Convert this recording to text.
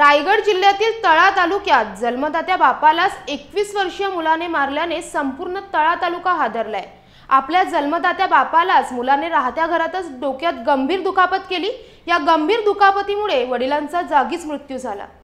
रायगड जिल्ह्यातील तळा तालुक्यात जन्मदात्या बापालाच एकवीस वर्षीय मुलाने मारल्याने संपूर्ण तळा तालुका हादरलाय आपल्या जन्मदात्या बापालाच मुलाने राहत्या घरातच डोक्यात गंभीर दुखापत केली या गंभीर दुखापतीमुळे वडिलांचा जागीच मृत्यू झाला